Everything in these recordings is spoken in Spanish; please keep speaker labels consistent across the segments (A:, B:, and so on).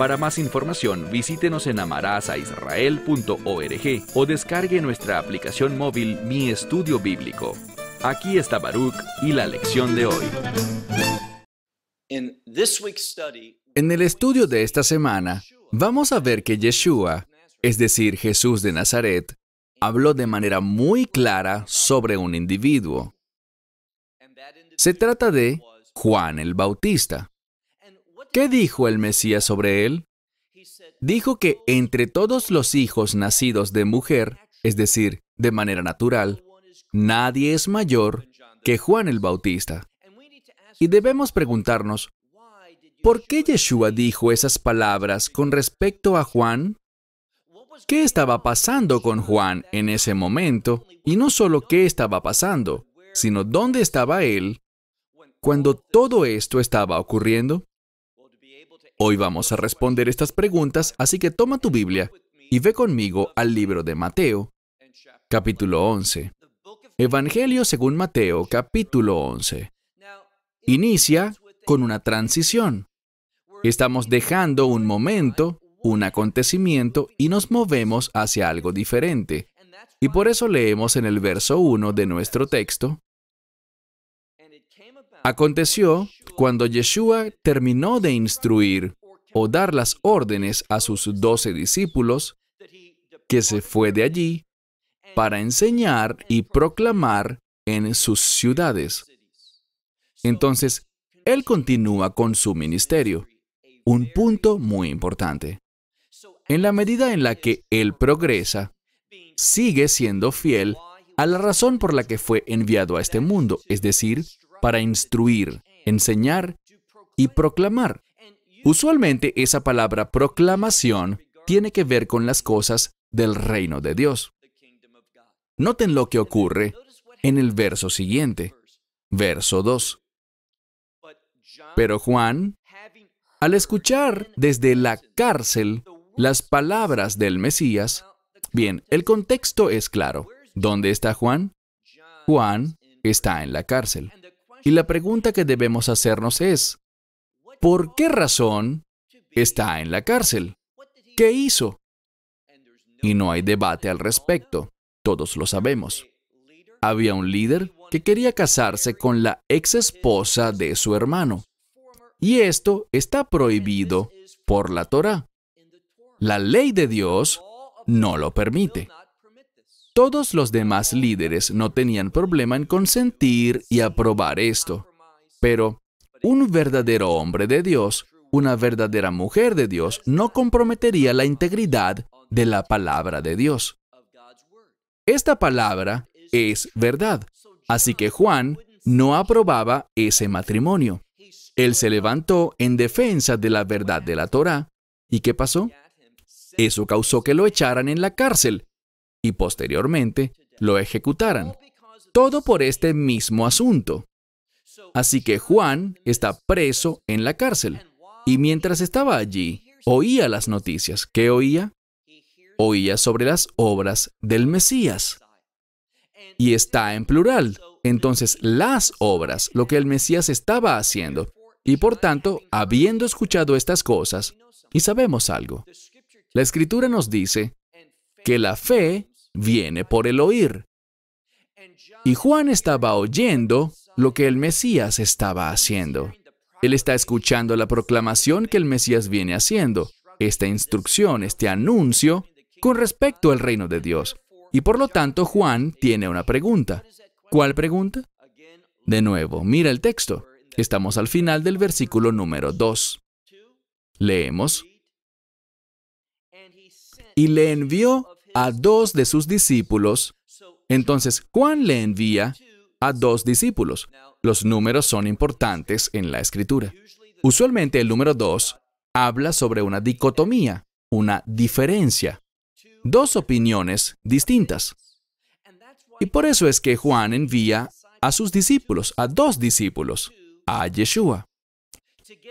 A: Para más información, visítenos en amarazaisrael.org o descargue nuestra aplicación móvil Mi Estudio Bíblico. Aquí está Baruch y la lección de hoy. En el estudio de esta semana, vamos a ver que Yeshua, es decir, Jesús de Nazaret, habló de manera muy clara sobre un individuo. Se trata de Juan el Bautista. ¿Qué dijo el Mesías sobre él? Dijo que entre todos los hijos nacidos de mujer, es decir, de manera natural, nadie es mayor que Juan el Bautista. Y debemos preguntarnos, ¿por qué Yeshua dijo esas palabras con respecto a Juan? ¿Qué estaba pasando con Juan en ese momento? Y no solo qué estaba pasando, sino dónde estaba él cuando todo esto estaba ocurriendo. Hoy vamos a responder estas preguntas, así que toma tu Biblia y ve conmigo al libro de Mateo, capítulo 11. Evangelio según Mateo, capítulo 11. Inicia con una transición. Estamos dejando un momento, un acontecimiento, y nos movemos hacia algo diferente. Y por eso leemos en el verso 1 de nuestro texto, Aconteció cuando Yeshua terminó de instruir o dar las órdenes a sus doce discípulos que se fue de allí para enseñar y proclamar en sus ciudades. Entonces, él continúa con su ministerio. Un punto muy importante. En la medida en la que él progresa, sigue siendo fiel a la razón por la que fue enviado a este mundo, es decir, para instruir, enseñar y proclamar. Usualmente esa palabra proclamación tiene que ver con las cosas del reino de Dios. Noten lo que ocurre en el verso siguiente, verso 2. Pero Juan, al escuchar desde la cárcel las palabras del Mesías, bien, el contexto es claro. ¿Dónde está Juan? Juan está en la cárcel. Y la pregunta que debemos hacernos es, ¿por qué razón está en la cárcel? ¿Qué hizo? Y no hay debate al respecto, todos lo sabemos. Había un líder que quería casarse con la ex esposa de su hermano. Y esto está prohibido por la Torá. La ley de Dios no lo permite. Todos los demás líderes no tenían problema en consentir y aprobar esto. Pero un verdadero hombre de Dios, una verdadera mujer de Dios, no comprometería la integridad de la palabra de Dios. Esta palabra es verdad. Así que Juan no aprobaba ese matrimonio. Él se levantó en defensa de la verdad de la Torá. ¿Y qué pasó? Eso causó que lo echaran en la cárcel y posteriormente lo ejecutaran. Todo por este mismo asunto. Así que Juan está preso en la cárcel. Y mientras estaba allí, oía las noticias. ¿Qué oía? Oía sobre las obras del Mesías. Y está en plural. Entonces, las obras, lo que el Mesías estaba haciendo. Y por tanto, habiendo escuchado estas cosas, y sabemos algo, la Escritura nos dice que la fe viene por el oír. Y Juan estaba oyendo lo que el Mesías estaba haciendo. Él está escuchando la proclamación que el Mesías viene haciendo, esta instrucción, este anuncio con respecto al reino de Dios. Y por lo tanto Juan tiene una pregunta. ¿Cuál pregunta? De nuevo, mira el texto. Estamos al final del versículo número 2. Leemos. Y le envió a dos de sus discípulos, entonces Juan le envía a dos discípulos. Los números son importantes en la escritura. Usualmente el número dos habla sobre una dicotomía, una diferencia, dos opiniones distintas. Y por eso es que Juan envía a sus discípulos, a dos discípulos, a Yeshua,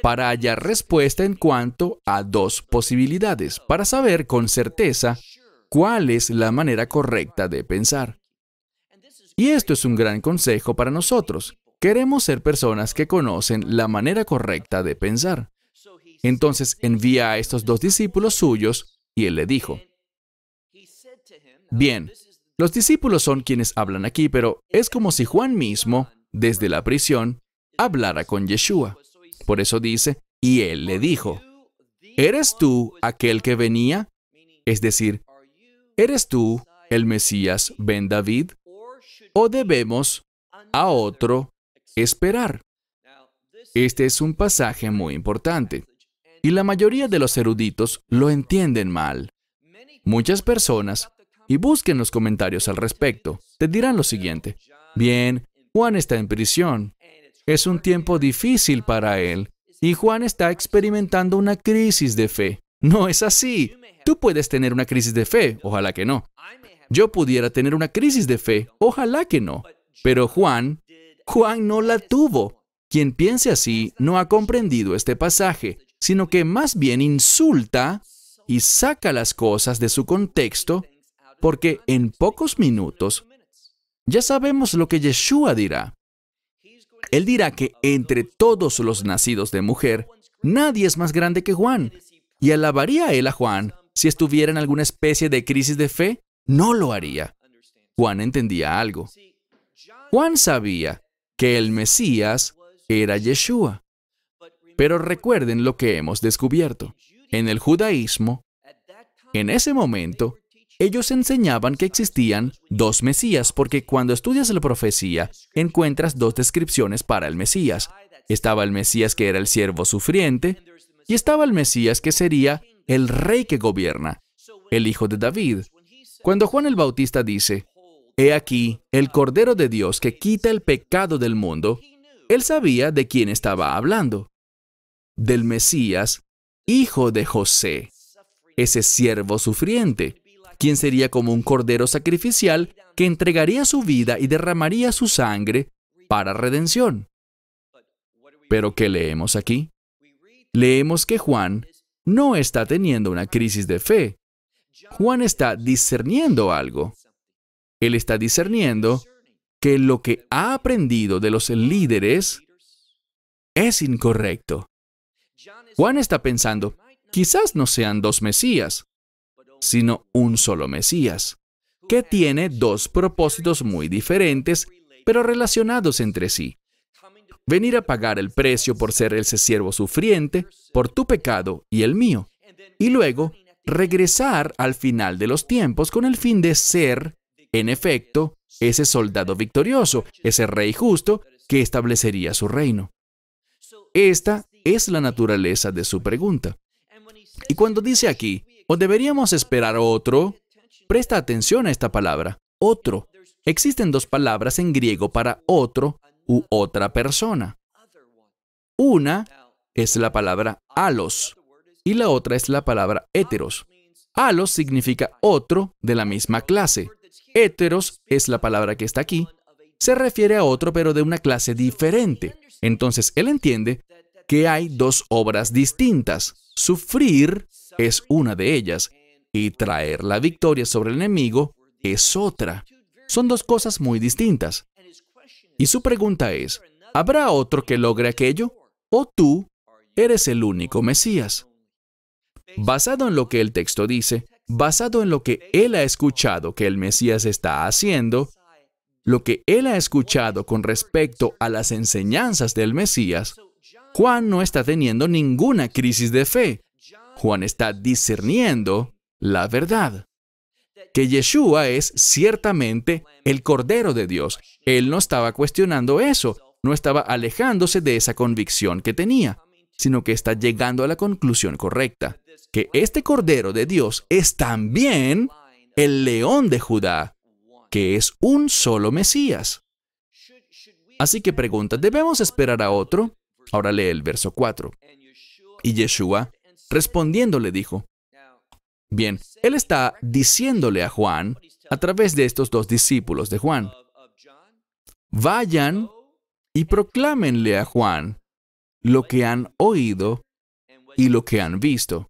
A: para hallar respuesta en cuanto a dos posibilidades, para saber con certeza cuál es la manera correcta de pensar. Y esto es un gran consejo para nosotros. Queremos ser personas que conocen la manera correcta de pensar. Entonces envía a estos dos discípulos suyos y él le dijo, bien, los discípulos son quienes hablan aquí, pero es como si Juan mismo, desde la prisión, hablara con Yeshua. Por eso dice, y él le dijo, ¿eres tú aquel que venía? Es decir, ¿Eres tú el Mesías, Ben David? ¿O debemos a otro esperar? Este es un pasaje muy importante y la mayoría de los eruditos lo entienden mal. Muchas personas, y busquen los comentarios al respecto, te dirán lo siguiente. Bien, Juan está en prisión. Es un tiempo difícil para él y Juan está experimentando una crisis de fe. No es así. Tú puedes tener una crisis de fe, ojalá que no. Yo pudiera tener una crisis de fe, ojalá que no. Pero Juan, Juan no la tuvo. Quien piense así no ha comprendido este pasaje, sino que más bien insulta y saca las cosas de su contexto, porque en pocos minutos ya sabemos lo que Yeshua dirá. Él dirá que entre todos los nacidos de mujer, nadie es más grande que Juan, y alabaría él a Juan si estuviera en alguna especie de crisis de fe, no lo haría. Juan entendía algo. Juan sabía que el Mesías era Yeshua. Pero recuerden lo que hemos descubierto. En el judaísmo, en ese momento, ellos enseñaban que existían dos Mesías, porque cuando estudias la profecía, encuentras dos descripciones para el Mesías. Estaba el Mesías que era el siervo sufriente, y estaba el Mesías que sería el rey que gobierna, el hijo de David. Cuando Juan el Bautista dice, He aquí el Cordero de Dios que quita el pecado del mundo, él sabía de quién estaba hablando, del Mesías, hijo de José, ese siervo sufriente, quien sería como un cordero sacrificial que entregaría su vida y derramaría su sangre para redención. Pero ¿qué leemos aquí? leemos que Juan no está teniendo una crisis de fe. Juan está discerniendo algo. Él está discerniendo que lo que ha aprendido de los líderes es incorrecto. Juan está pensando, quizás no sean dos Mesías, sino un solo Mesías, que tiene dos propósitos muy diferentes, pero relacionados entre sí venir a pagar el precio por ser ese siervo sufriente, por tu pecado y el mío, y luego regresar al final de los tiempos con el fin de ser, en efecto, ese soldado victorioso, ese rey justo que establecería su reino. Esta es la naturaleza de su pregunta. Y cuando dice aquí, o deberíamos esperar otro, presta atención a esta palabra, otro. Existen dos palabras en griego para otro u otra persona. Una es la palabra alos y la otra es la palabra heteros. Alos significa otro de la misma clase. Heteros es la palabra que está aquí. Se refiere a otro pero de una clase diferente. Entonces él entiende que hay dos obras distintas. Sufrir es una de ellas y traer la victoria sobre el enemigo es otra. Son dos cosas muy distintas. Y su pregunta es, ¿habrá otro que logre aquello? ¿O tú eres el único Mesías? Basado en lo que el texto dice, basado en lo que él ha escuchado que el Mesías está haciendo, lo que él ha escuchado con respecto a las enseñanzas del Mesías, Juan no está teniendo ninguna crisis de fe. Juan está discerniendo la verdad que Yeshua es ciertamente el Cordero de Dios. Él no estaba cuestionando eso, no estaba alejándose de esa convicción que tenía, sino que está llegando a la conclusión correcta, que este Cordero de Dios es también el León de Judá, que es un solo Mesías. Así que pregunta, ¿debemos esperar a otro? Ahora lee el verso 4. Y Yeshua, respondiendo, le dijo, Bien, él está diciéndole a Juan, a través de estos dos discípulos de Juan, vayan y proclámenle a Juan lo que han oído y lo que han visto.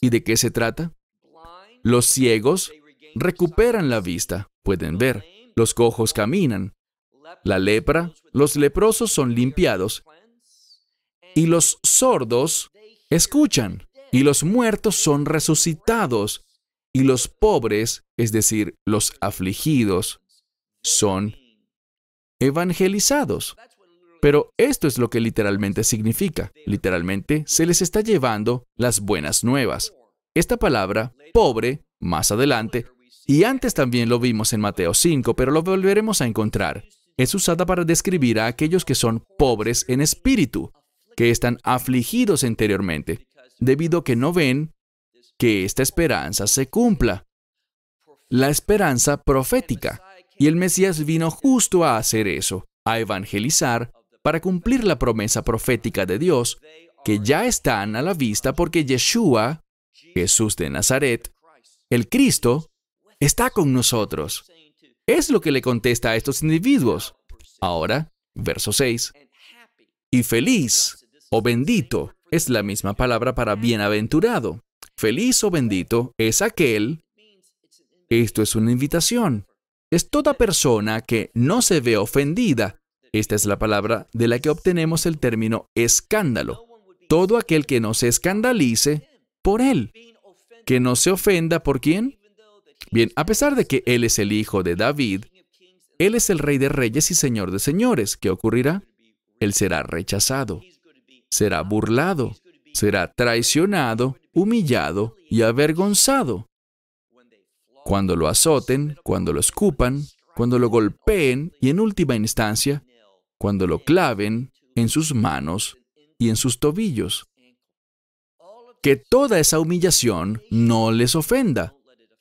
A: ¿Y de qué se trata? Los ciegos recuperan la vista, pueden ver, los cojos caminan, la lepra, los leprosos son limpiados y los sordos escuchan y los muertos son resucitados, y los pobres, es decir, los afligidos, son evangelizados. Pero esto es lo que literalmente significa. Literalmente se les está llevando las buenas nuevas. Esta palabra, pobre, más adelante, y antes también lo vimos en Mateo 5, pero lo volveremos a encontrar. Es usada para describir a aquellos que son pobres en espíritu, que están afligidos interiormente, debido a que no ven que esta esperanza se cumpla. La esperanza profética. Y el Mesías vino justo a hacer eso, a evangelizar, para cumplir la promesa profética de Dios, que ya están a la vista porque Yeshua, Jesús de Nazaret, el Cristo, está con nosotros. Es lo que le contesta a estos individuos. Ahora, verso 6. Y feliz, o bendito, es la misma palabra para bienaventurado. Feliz o bendito es aquel. Esto es una invitación. Es toda persona que no se ve ofendida. Esta es la palabra de la que obtenemos el término escándalo. Todo aquel que no se escandalice por él. Que no se ofenda por quién. Bien, a pesar de que él es el hijo de David, él es el rey de reyes y señor de señores. ¿Qué ocurrirá? Él será rechazado será burlado, será traicionado, humillado y avergonzado. Cuando lo azoten, cuando lo escupan, cuando lo golpeen y en última instancia, cuando lo claven en sus manos y en sus tobillos. Que toda esa humillación no les ofenda,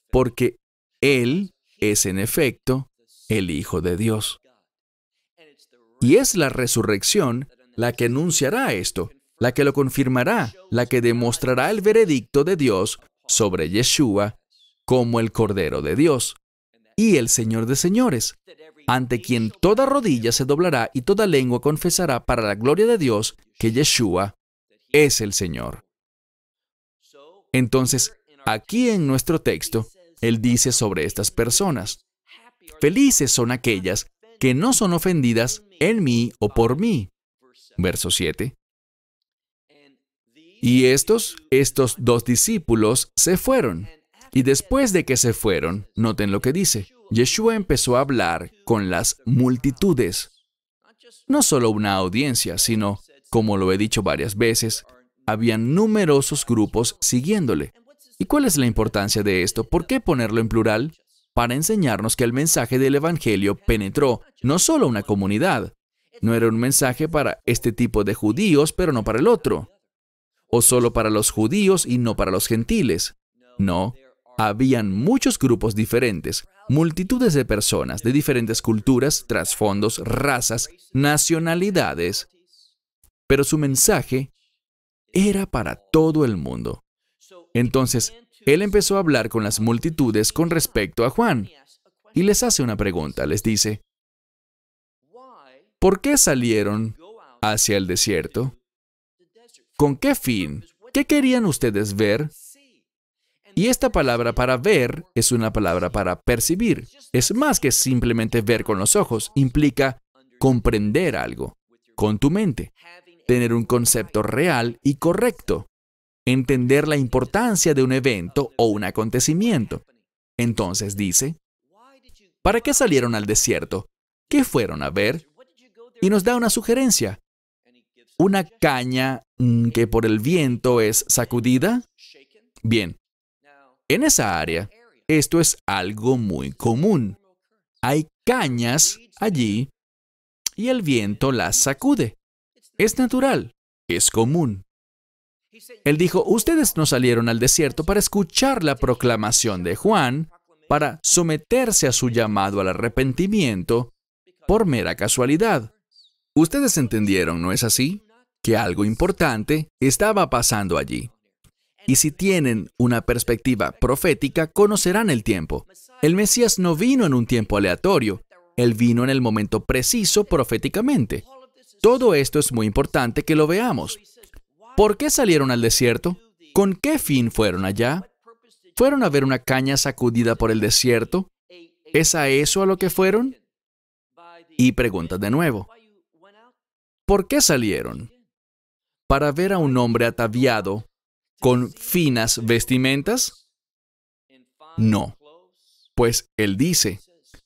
A: porque Él es en efecto el Hijo de Dios. Y es la resurrección la que anunciará esto, la que lo confirmará, la que demostrará el veredicto de Dios sobre Yeshua como el Cordero de Dios y el Señor de señores, ante quien toda rodilla se doblará y toda lengua confesará para la gloria de Dios que Yeshua es el Señor. Entonces, aquí en nuestro texto, Él dice sobre estas personas, felices son aquellas que no son ofendidas en mí o por mí, verso 7. Y estos, estos dos discípulos se fueron. Y después de que se fueron, noten lo que dice, Yeshua empezó a hablar con las multitudes. No solo una audiencia, sino, como lo he dicho varias veces, habían numerosos grupos siguiéndole. ¿Y cuál es la importancia de esto? ¿Por qué ponerlo en plural? Para enseñarnos que el mensaje del Evangelio penetró no solo una comunidad, no era un mensaje para este tipo de judíos, pero no para el otro. O solo para los judíos y no para los gentiles. No, habían muchos grupos diferentes, multitudes de personas de diferentes culturas, trasfondos, razas, nacionalidades. Pero su mensaje era para todo el mundo. Entonces, él empezó a hablar con las multitudes con respecto a Juan y les hace una pregunta, les dice, ¿Por qué salieron hacia el desierto? ¿Con qué fin? ¿Qué querían ustedes ver? Y esta palabra para ver es una palabra para percibir. Es más que simplemente ver con los ojos, implica comprender algo con tu mente, tener un concepto real y correcto, entender la importancia de un evento o un acontecimiento. Entonces dice, ¿para qué salieron al desierto? ¿Qué fueron a ver? y nos da una sugerencia. Una caña mm, que por el viento es sacudida. Bien, en esa área esto es algo muy común. Hay cañas allí y el viento las sacude. Es natural, es común. Él dijo, ustedes no salieron al desierto para escuchar la proclamación de Juan, para someterse a su llamado al arrepentimiento por mera casualidad. Ustedes entendieron, ¿no es así? Que algo importante estaba pasando allí. Y si tienen una perspectiva profética, conocerán el tiempo. El Mesías no vino en un tiempo aleatorio, él vino en el momento preciso proféticamente. Todo esto es muy importante que lo veamos. ¿Por qué salieron al desierto? ¿Con qué fin fueron allá? ¿Fueron a ver una caña sacudida por el desierto? ¿Es a eso a lo que fueron? Y preguntas de nuevo, ¿Por qué salieron? Para ver a un hombre ataviado con finas vestimentas? No. Pues él dice,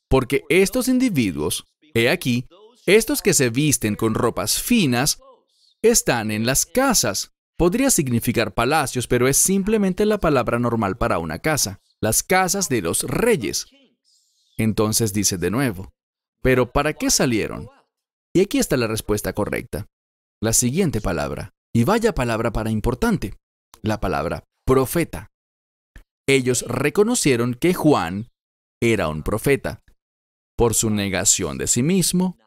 A: porque estos individuos, he aquí, estos que se visten con ropas finas, están en las casas. Podría significar palacios, pero es simplemente la palabra normal para una casa, las casas de los reyes. Entonces dice de nuevo, pero ¿para qué salieron? Y aquí está la respuesta correcta. La siguiente palabra, y vaya palabra para importante, la palabra profeta. Ellos reconocieron que Juan era un profeta por su negación de sí mismo,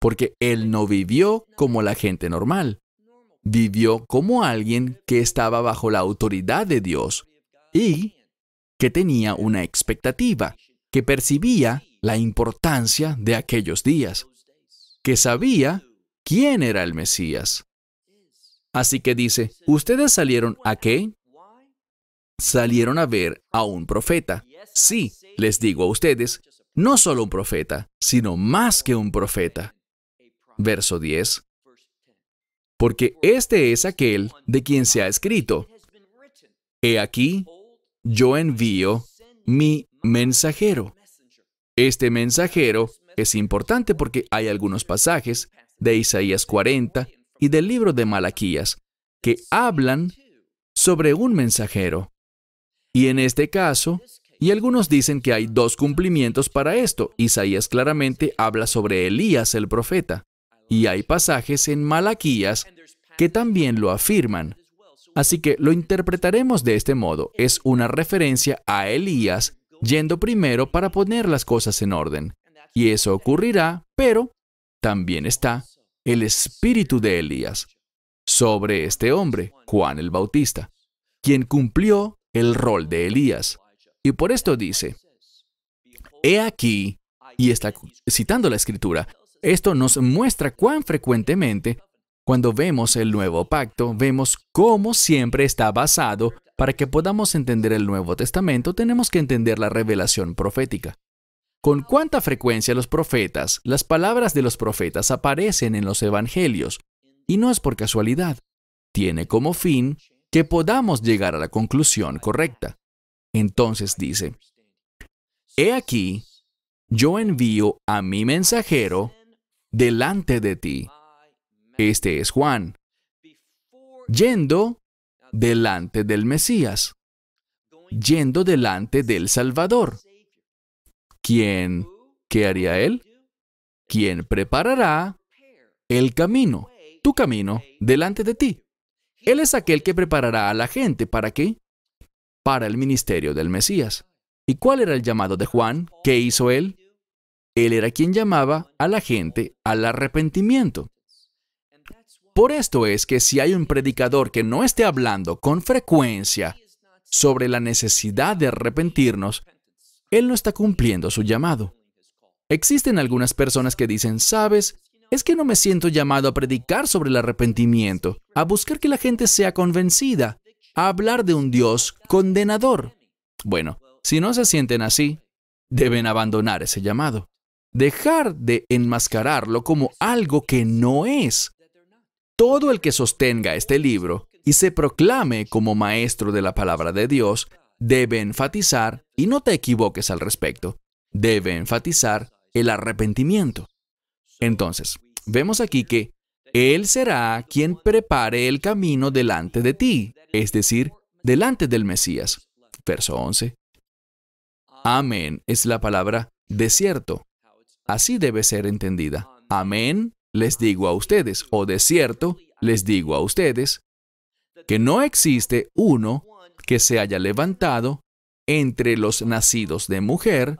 A: porque él no vivió como la gente normal, vivió como alguien que estaba bajo la autoridad de Dios y que tenía una expectativa, que percibía la importancia de aquellos días que sabía quién era el Mesías. Así que dice, ¿ustedes salieron a qué? Salieron a ver a un profeta. Sí, les digo a ustedes, no solo un profeta, sino más que un profeta. Verso 10. Porque este es aquel de quien se ha escrito. He aquí, yo envío mi mensajero. Este mensajero es importante porque hay algunos pasajes de Isaías 40 y del libro de Malaquías que hablan sobre un mensajero. Y en este caso, y algunos dicen que hay dos cumplimientos para esto. Isaías claramente habla sobre Elías el profeta. Y hay pasajes en Malaquías que también lo afirman. Así que lo interpretaremos de este modo. Es una referencia a Elías yendo primero para poner las cosas en orden. Y eso ocurrirá, pero también está el espíritu de Elías sobre este hombre, Juan el Bautista, quien cumplió el rol de Elías. Y por esto dice, he aquí, y está citando la escritura, esto nos muestra cuán frecuentemente cuando vemos el nuevo pacto, vemos cómo siempre está basado. Para que podamos entender el Nuevo Testamento, tenemos que entender la revelación profética. ¿Con cuánta frecuencia los profetas, las palabras de los profetas aparecen en los evangelios? Y no es por casualidad. Tiene como fin que podamos llegar a la conclusión correcta. Entonces dice, He aquí, yo envío a mi mensajero delante de ti. Este es Juan, yendo delante del Mesías, yendo delante del Salvador ¿Quién? ¿Qué haría Él? Quien preparará el camino, tu camino, delante de ti. Él es aquel que preparará a la gente. ¿Para qué? Para el ministerio del Mesías. ¿Y cuál era el llamado de Juan? ¿Qué hizo él? Él era quien llamaba a la gente al arrepentimiento. Por esto es que si hay un predicador que no esté hablando con frecuencia sobre la necesidad de arrepentirnos, él no está cumpliendo su llamado. Existen algunas personas que dicen, sabes, es que no me siento llamado a predicar sobre el arrepentimiento, a buscar que la gente sea convencida, a hablar de un Dios condenador. Bueno, si no se sienten así, deben abandonar ese llamado. Dejar de enmascararlo como algo que no es. Todo el que sostenga este libro y se proclame como maestro de la palabra de Dios debe enfatizar, y no te equivoques al respecto, debe enfatizar el arrepentimiento. Entonces, vemos aquí que Él será quien prepare el camino delante de ti, es decir, delante del Mesías. Verso 11. Amén es la palabra desierto. Así debe ser entendida. Amén les digo a ustedes, o de cierto les digo a ustedes, que no existe uno que se haya levantado entre los nacidos de mujer,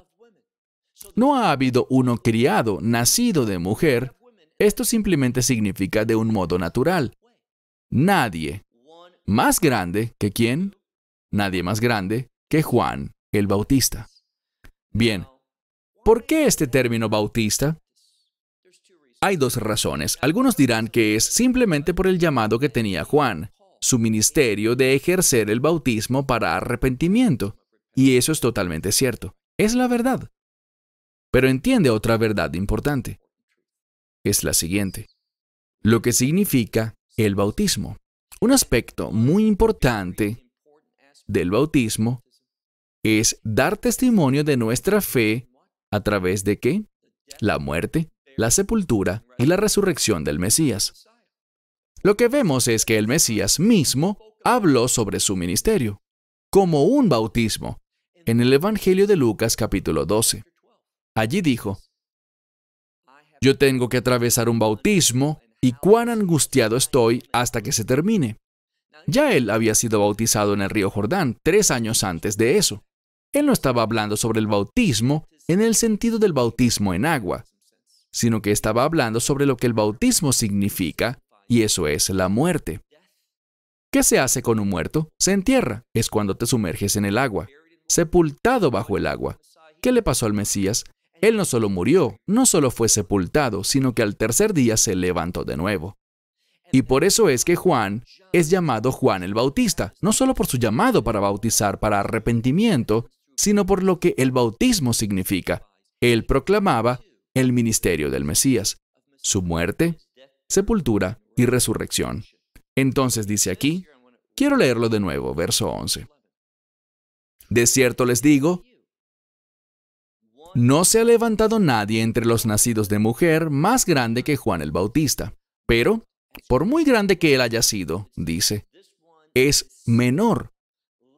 A: no ha habido uno criado, nacido de mujer, esto simplemente significa de un modo natural. Nadie más grande que quién? Nadie más grande que Juan el Bautista. Bien, ¿por qué este término bautista? Hay dos razones. Algunos dirán que es simplemente por el llamado que tenía Juan su ministerio de ejercer el bautismo para arrepentimiento. Y eso es totalmente cierto. Es la verdad. Pero entiende otra verdad importante. Es la siguiente. Lo que significa el bautismo. Un aspecto muy importante del bautismo es dar testimonio de nuestra fe a través de qué? La muerte, la sepultura y la resurrección del Mesías. Lo que vemos es que el Mesías mismo habló sobre su ministerio, como un bautismo, en el Evangelio de Lucas capítulo 12. Allí dijo, Yo tengo que atravesar un bautismo y cuán angustiado estoy hasta que se termine. Ya él había sido bautizado en el río Jordán tres años antes de eso. Él no estaba hablando sobre el bautismo en el sentido del bautismo en agua, sino que estaba hablando sobre lo que el bautismo significa y eso es la muerte. ¿Qué se hace con un muerto? Se entierra, es cuando te sumerges en el agua, sepultado bajo el agua. ¿Qué le pasó al Mesías? Él no solo murió, no solo fue sepultado, sino que al tercer día se levantó de nuevo. Y por eso es que Juan es llamado Juan el Bautista, no solo por su llamado para bautizar para arrepentimiento, sino por lo que el bautismo significa. Él proclamaba el ministerio del Mesías, su muerte, sepultura y resurrección. Entonces dice aquí, quiero leerlo de nuevo, verso 11. De cierto les digo, no se ha levantado nadie entre los nacidos de mujer más grande que Juan el Bautista, pero, por muy grande que él haya sido, dice, es menor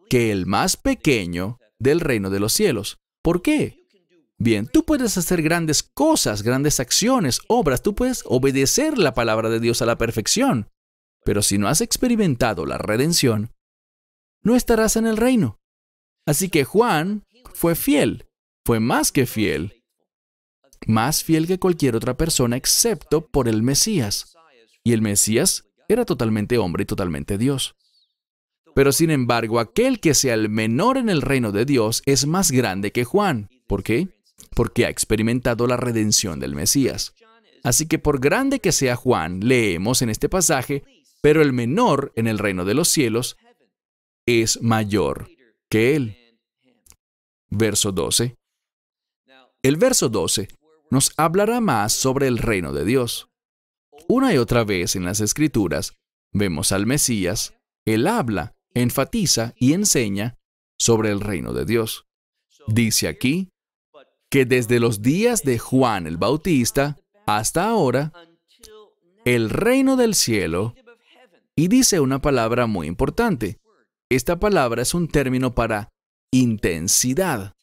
A: que el más pequeño del reino de los cielos. ¿Por qué? Bien, tú puedes hacer grandes cosas, grandes acciones, obras, tú puedes obedecer la palabra de Dios a la perfección, pero si no has experimentado la redención, no estarás en el reino. Así que Juan fue fiel, fue más que fiel, más fiel que cualquier otra persona excepto por el Mesías. Y el Mesías era totalmente hombre y totalmente Dios. Pero sin embargo, aquel que sea el menor en el reino de Dios es más grande que Juan. ¿Por qué? porque ha experimentado la redención del Mesías. Así que por grande que sea Juan, leemos en este pasaje, pero el menor en el reino de los cielos es mayor que él. Verso 12. El verso 12 nos hablará más sobre el reino de Dios. Una y otra vez en las Escrituras vemos al Mesías, él habla, enfatiza y enseña sobre el reino de Dios. Dice aquí, que desde los días de Juan el Bautista hasta ahora, el reino del cielo, y dice una palabra muy importante. Esta palabra es un término para intensidad.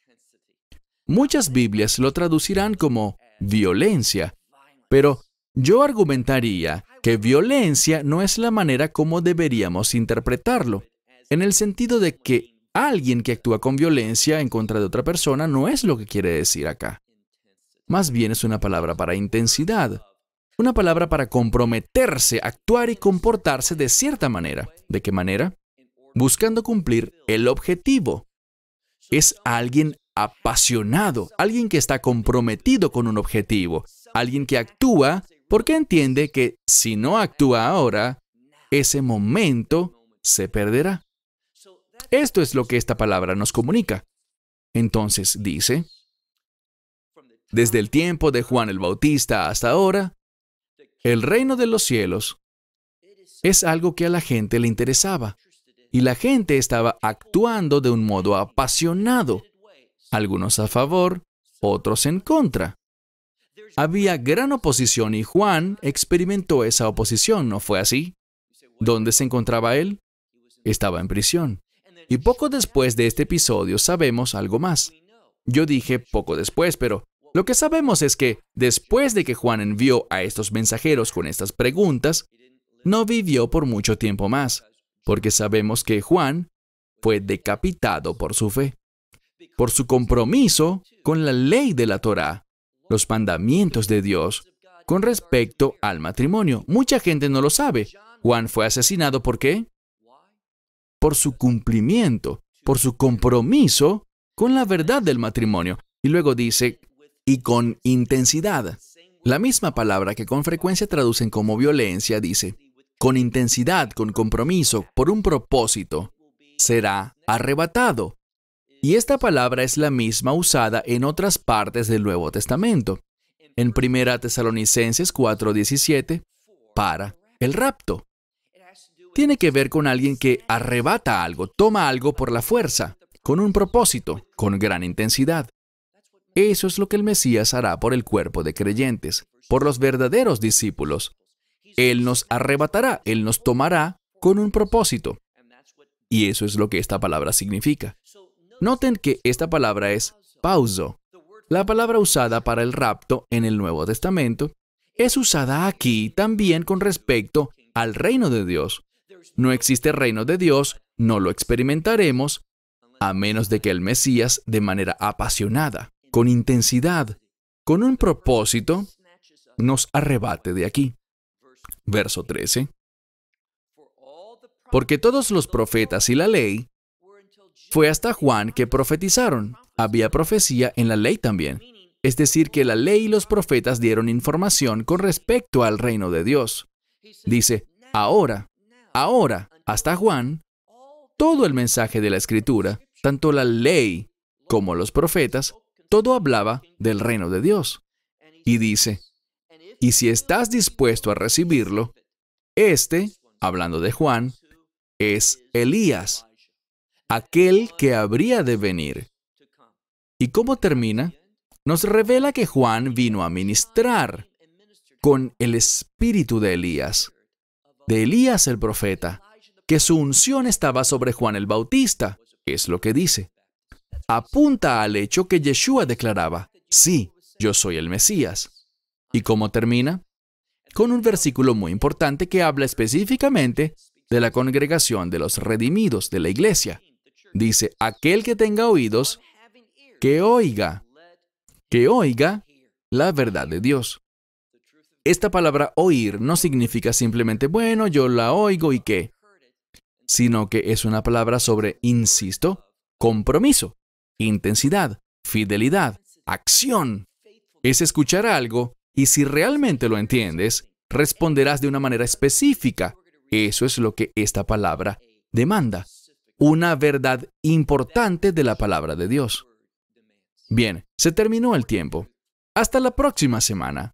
A: Muchas Biblias lo traducirán como violencia, pero yo argumentaría que violencia no es la manera como deberíamos interpretarlo, en el sentido de que Alguien que actúa con violencia en contra de otra persona no es lo que quiere decir acá. Más bien es una palabra para intensidad, una palabra para comprometerse, actuar y comportarse de cierta manera. ¿De qué manera? Buscando cumplir el objetivo. Es alguien apasionado, alguien que está comprometido con un objetivo, alguien que actúa porque entiende que si no actúa ahora, ese momento se perderá. Esto es lo que esta palabra nos comunica. Entonces dice, desde el tiempo de Juan el Bautista hasta ahora, el reino de los cielos es algo que a la gente le interesaba y la gente estaba actuando de un modo apasionado, algunos a favor, otros en contra. Había gran oposición y Juan experimentó esa oposición, ¿no fue así? ¿Dónde se encontraba él? Estaba en prisión. Y poco después de este episodio sabemos algo más. Yo dije poco después, pero lo que sabemos es que después de que Juan envió a estos mensajeros con estas preguntas, no vivió por mucho tiempo más, porque sabemos que Juan fue decapitado por su fe, por su compromiso con la ley de la Torá, los mandamientos de Dios con respecto al matrimonio. Mucha gente no lo sabe. Juan fue asesinado ¿por qué? por su cumplimiento, por su compromiso con la verdad del matrimonio. Y luego dice, y con intensidad. La misma palabra que con frecuencia traducen como violencia dice, con intensidad, con compromiso, por un propósito, será arrebatado. Y esta palabra es la misma usada en otras partes del Nuevo Testamento. En 1 Tesalonicenses 4:17, para el rapto tiene que ver con alguien que arrebata algo, toma algo por la fuerza, con un propósito, con gran intensidad. Eso es lo que el Mesías hará por el cuerpo de creyentes, por los verdaderos discípulos. Él nos arrebatará, Él nos tomará con un propósito. Y eso es lo que esta palabra significa. Noten que esta palabra es pauso. La palabra usada para el rapto en el Nuevo Testamento es usada aquí también con respecto al reino de Dios no existe reino de Dios, no lo experimentaremos, a menos de que el Mesías, de manera apasionada, con intensidad, con un propósito, nos arrebate de aquí. Verso 13. Porque todos los profetas y la ley, fue hasta Juan que profetizaron. Había profecía en la ley también. Es decir, que la ley y los profetas dieron información con respecto al reino de Dios. Dice, ahora, Ahora, hasta Juan, todo el mensaje de la escritura, tanto la ley como los profetas, todo hablaba del reino de Dios. Y dice, y si estás dispuesto a recibirlo, este, hablando de Juan, es Elías, aquel que habría de venir. ¿Y cómo termina? Nos revela que Juan vino a ministrar con el espíritu de Elías de Elías el profeta, que su unción estaba sobre Juan el Bautista, es lo que dice. Apunta al hecho que Yeshua declaraba, sí, yo soy el Mesías. ¿Y cómo termina? Con un versículo muy importante que habla específicamente de la congregación de los redimidos de la iglesia. Dice, aquel que tenga oídos, que oiga, que oiga la verdad de Dios. Esta palabra oír no significa simplemente, bueno, yo la oigo y qué, sino que es una palabra sobre, insisto, compromiso, intensidad, fidelidad, acción. Es escuchar algo y si realmente lo entiendes, responderás de una manera específica. Eso es lo que esta palabra demanda, una verdad importante de la palabra de Dios. Bien, se terminó el tiempo. Hasta la próxima semana.